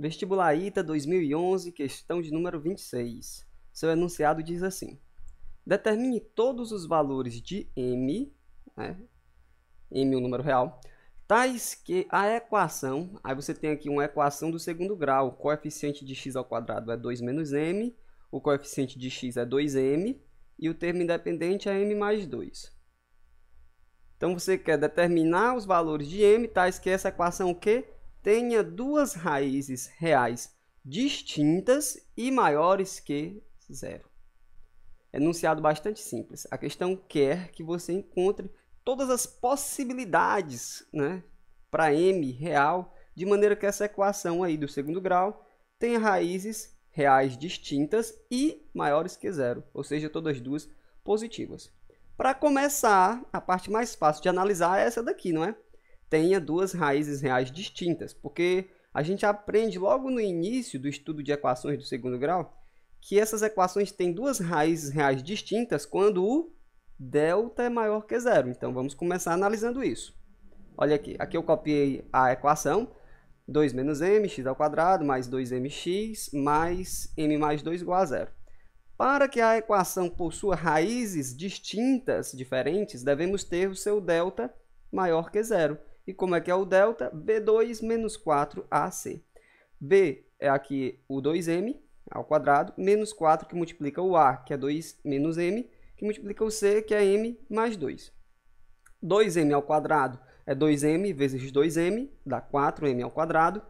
Vestibular ITA 2011, questão de número 26. Seu enunciado diz assim: Determine todos os valores de M, né, M é um número real, tais que a equação, aí você tem aqui uma equação do segundo grau, o coeficiente de x ao quadrado é 2 menos m, o coeficiente de x é 2m e o termo independente é m mais 2. Então você quer determinar os valores de m tais que essa equação o quê? tenha duas raízes reais distintas e maiores que zero. Enunciado bastante simples. A questão quer que você encontre todas as possibilidades né, para m real, de maneira que essa equação aí do segundo grau tenha raízes reais distintas e maiores que zero, ou seja, todas duas positivas. Para começar, a parte mais fácil de analisar é essa daqui, não é? tenha duas raízes reais distintas, porque a gente aprende logo no início do estudo de equações do segundo grau que essas equações têm duas raízes reais distintas quando o delta é maior que zero. Então vamos começar analisando isso. Olha aqui, aqui eu copiei a equação 2 menos mx ao quadrado mais 2mx mais m mais 2 igual a zero. Para que a equação possua raízes distintas, diferentes, devemos ter o seu delta maior que zero. E como é que é o delta? B2 menos 4AC. B é aqui o 2m ao quadrado, menos 4 que multiplica o A, que é 2 menos m, que multiplica o C, que é m mais 2. 2m ao quadrado é 2m vezes 2m, dá 4m ao quadrado.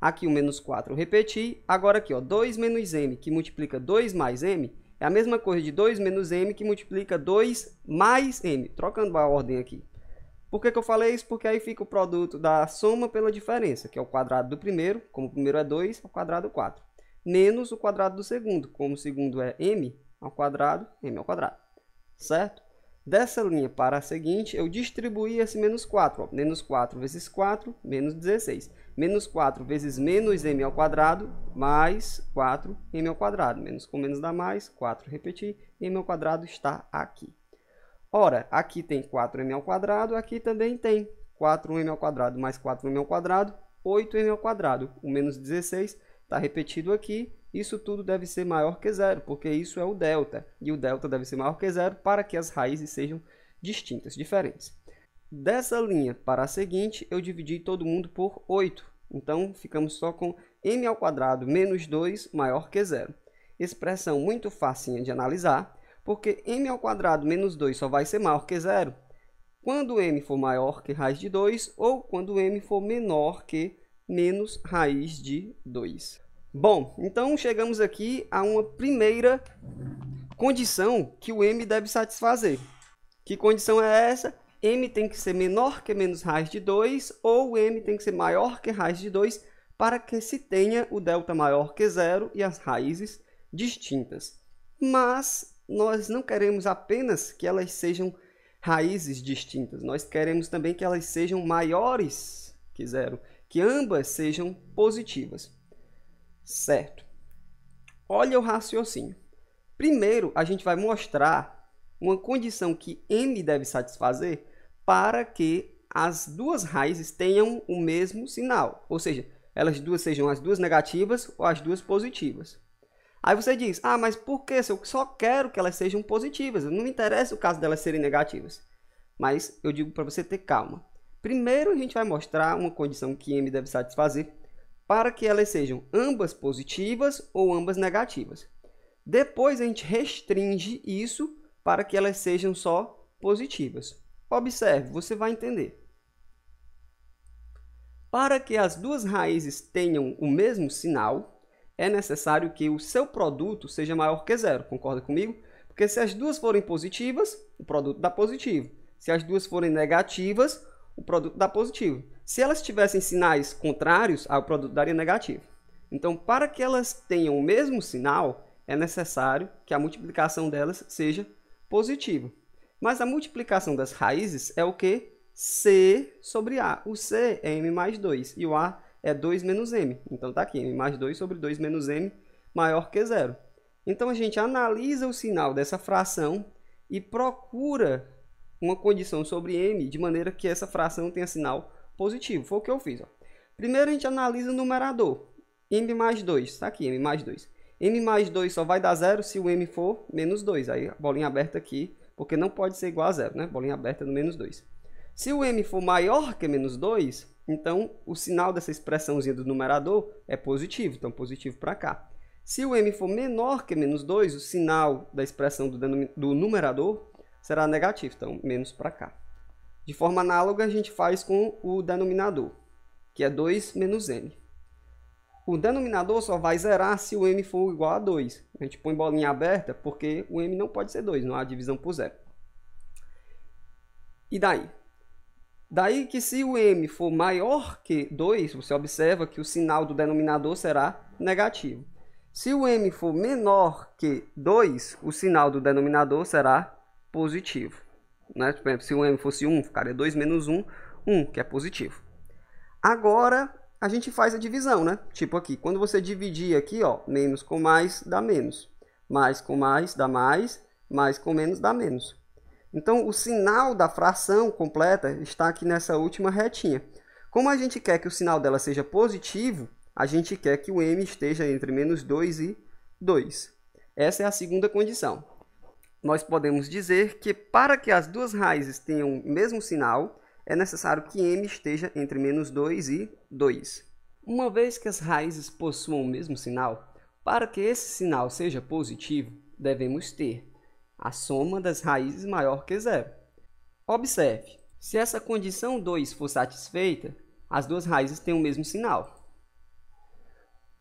Aqui o menos 4 eu repeti. Agora aqui, ó, 2 menos m, que multiplica 2 mais m, é a mesma coisa de 2 menos m, que multiplica 2 mais m. Trocando a ordem aqui. Por que, que eu falei isso? Porque aí fica o produto da soma pela diferença, que é o quadrado do primeiro, como o primeiro é 2, ao quadrado é 4. Menos o quadrado do segundo, como o segundo é m ao quadrado, m ao quadrado. Certo? Dessa linha para a seguinte, eu distribuí esse menos 4. Ó. Menos 4 vezes 4, menos 16. Menos 4 vezes menos m ao quadrado, mais 4m ao quadrado. Menos com menos dá mais, 4 repetir, m ao quadrado está aqui. Ora, aqui tem 4m ao quadrado, aqui também tem 4m ao quadrado mais 4m ao quadrado, 8m ao quadrado. O menos 16 está repetido aqui. Isso tudo deve ser maior que zero, porque isso é o delta. E o delta deve ser maior que zero para que as raízes sejam distintas, diferentes. Dessa linha para a seguinte, eu dividi todo mundo por 8. Então, ficamos só com m ao quadrado menos 2 maior que zero. Expressão muito facinha de analisar porque m ao quadrado menos 2 só vai ser maior que zero quando m for maior que raiz de 2 ou quando m for menor que menos raiz de 2. Bom, então chegamos aqui a uma primeira condição que o m deve satisfazer. Que condição é essa? m tem que ser menor que menos raiz de 2 ou m tem que ser maior que raiz de 2 para que se tenha o delta maior que zero e as raízes distintas. Mas nós não queremos apenas que elas sejam raízes distintas, nós queremos também que elas sejam maiores que zero, que ambas sejam positivas. Certo. Olha o raciocínio. Primeiro, a gente vai mostrar uma condição que m deve satisfazer para que as duas raízes tenham o mesmo sinal, ou seja, elas duas sejam as duas negativas ou as duas positivas. Aí você diz, ah, mas por que? Se Eu só quero que elas sejam positivas, não me interessa o caso delas serem negativas. Mas eu digo para você ter calma. Primeiro a gente vai mostrar uma condição que M deve satisfazer para que elas sejam ambas positivas ou ambas negativas. Depois a gente restringe isso para que elas sejam só positivas. Observe, você vai entender. Para que as duas raízes tenham o mesmo sinal, é necessário que o seu produto seja maior que zero, concorda comigo? Porque se as duas forem positivas, o produto dá positivo. Se as duas forem negativas, o produto dá positivo. Se elas tivessem sinais contrários, o produto daria negativo. Então, para que elas tenham o mesmo sinal, é necessário que a multiplicação delas seja positiva. Mas a multiplicação das raízes é o que? C sobre A. O C é M mais 2 e o A é 2 menos m. Então está aqui, m mais 2 sobre 2 menos m maior que zero. Então a gente analisa o sinal dessa fração e procura uma condição sobre m de maneira que essa fração tenha sinal positivo. Foi o que eu fiz. Ó. Primeiro a gente analisa o numerador. m mais 2, está aqui, m mais 2. m mais 2 só vai dar zero se o m for menos 2. Aí a bolinha aberta aqui, porque não pode ser igual a zero, né? Bolinha aberta no menos 2. Se o m for maior que menos 2, então o sinal dessa expressãozinha do numerador é positivo, então positivo para cá. Se o m for menor que menos 2, o sinal da expressão do, do numerador será negativo, então menos para cá. De forma análoga, a gente faz com o denominador, que é 2 menos m. O denominador só vai zerar se o m for igual a 2. A gente põe bolinha aberta porque o m não pode ser 2, não há divisão por zero. E daí? Daí que se o m for maior que 2, você observa que o sinal do denominador será negativo. Se o m for menor que 2, o sinal do denominador será positivo. Né? Por exemplo, se o m fosse 1, ficaria 2 menos 1, 1, que é positivo. Agora, a gente faz a divisão, né? Tipo aqui, quando você dividir aqui, ó, menos com mais dá menos. Mais com mais dá mais, mais com menos dá menos. Então, o sinal da fração completa está aqui nessa última retinha. Como a gente quer que o sinal dela seja positivo, a gente quer que o m esteja entre menos 2 e 2. Essa é a segunda condição. Nós podemos dizer que para que as duas raízes tenham o mesmo sinal, é necessário que m esteja entre menos 2 e 2. Uma vez que as raízes possuam o mesmo sinal, para que esse sinal seja positivo, devemos ter a soma das raízes maior que zero. Observe, se essa condição 2 for satisfeita, as duas raízes têm o mesmo sinal.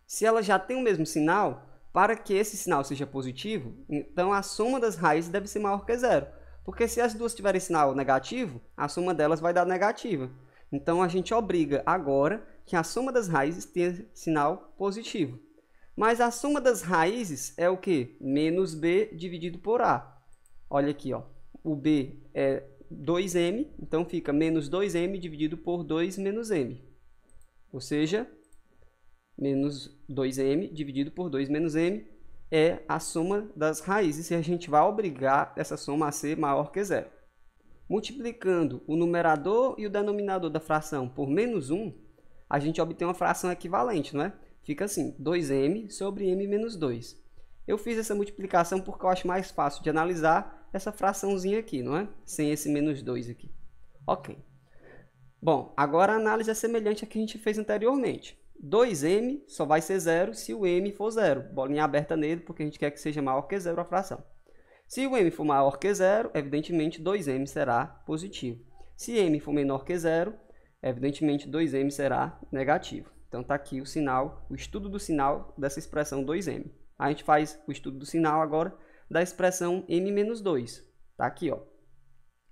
Se ela já tem o mesmo sinal, para que esse sinal seja positivo, então a soma das raízes deve ser maior que zero. Porque se as duas tiverem sinal negativo, a soma delas vai dar negativa. Então a gente obriga agora que a soma das raízes tenha sinal positivo. Mas a soma das raízes é o que? Menos B dividido por A. Olha aqui, ó. o B é 2m, então fica menos 2m dividido por 2 menos m. Ou seja, menos 2m dividido por 2 menos m é a soma das raízes e a gente vai obrigar essa soma a ser maior que zero. Multiplicando o numerador e o denominador da fração por menos 1, a gente obtém uma fração equivalente, não é? Fica assim, 2m sobre m menos 2. Eu fiz essa multiplicação porque eu acho mais fácil de analisar essa fraçãozinha aqui, não é? Sem esse menos 2 aqui. Ok. Bom, agora a análise é semelhante à que a gente fez anteriormente. 2m só vai ser zero se o m for zero. Bolinha aberta nele, porque a gente quer que seja maior que zero a fração. Se o m for maior que zero, evidentemente 2m será positivo. Se m for menor que zero, evidentemente 2m será negativo. Então está aqui o sinal, o estudo do sinal dessa expressão 2m. A gente faz o estudo do sinal agora da expressão m-2. Está aqui, ó.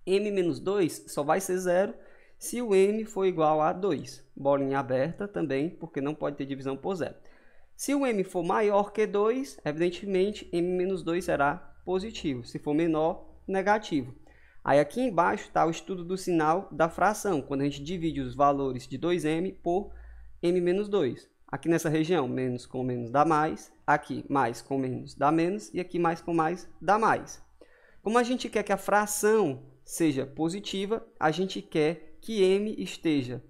m-2 só vai ser zero se o m for igual a 2. Bolinha aberta também, porque não pode ter divisão por zero. Se o m for maior que 2, evidentemente m-2 será positivo. Se for menor, negativo. Aí aqui embaixo está o estudo do sinal da fração, quando a gente divide os valores de 2m por m menos 2. Aqui nessa região, menos com menos dá mais. Aqui, mais com menos dá menos. E aqui, mais com mais dá mais. Como a gente quer que a fração seja positiva, a gente quer que m esteja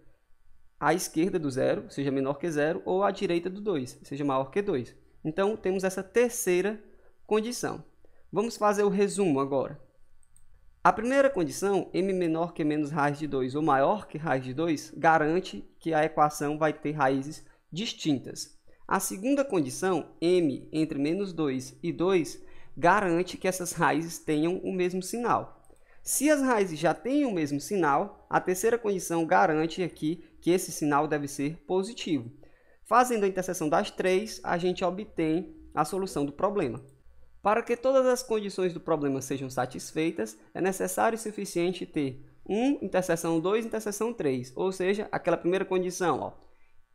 à esquerda do zero, seja menor que zero, ou à direita do 2, seja maior que 2. Então, temos essa terceira condição. Vamos fazer o resumo agora. A primeira condição, m menor que menos raiz de 2 ou maior que raiz de 2, garante que a equação vai ter raízes distintas. A segunda condição, m entre menos 2 e 2, garante que essas raízes tenham o mesmo sinal. Se as raízes já têm o mesmo sinal, a terceira condição garante aqui que esse sinal deve ser positivo. Fazendo a interseção das três, a gente obtém a solução do problema. Para que todas as condições do problema sejam satisfeitas, é necessário e suficiente ter 1, interseção 2, interseção 3, ou seja, aquela primeira condição, ó,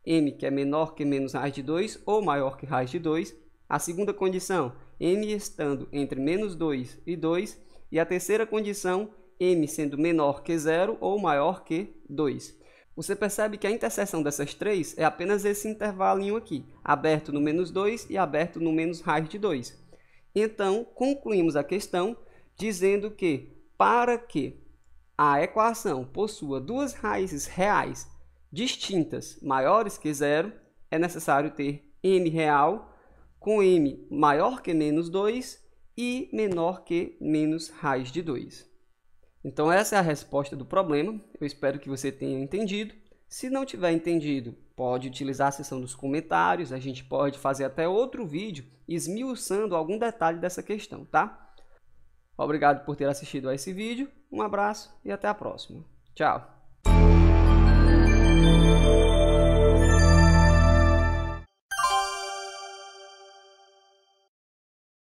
m que é menor que menos raiz de 2 ou maior que raiz de 2, a segunda condição, m estando entre menos 2 e 2, e a terceira condição, m sendo menor que zero ou maior que 2. Você percebe que a interseção dessas três é apenas esse intervalinho aqui, aberto no menos 2 e aberto no menos raiz de 2. Então, concluímos a questão dizendo que, para que a equação possua duas raízes reais distintas maiores que zero, é necessário ter m real com m maior que menos 2 e menor que menos raiz de 2. Então, essa é a resposta do problema. Eu espero que você tenha entendido. Se não tiver entendido, pode utilizar a seção dos comentários, a gente pode fazer até outro vídeo esmiuçando algum detalhe dessa questão, tá? Obrigado por ter assistido a esse vídeo, um abraço e até a próxima. Tchau!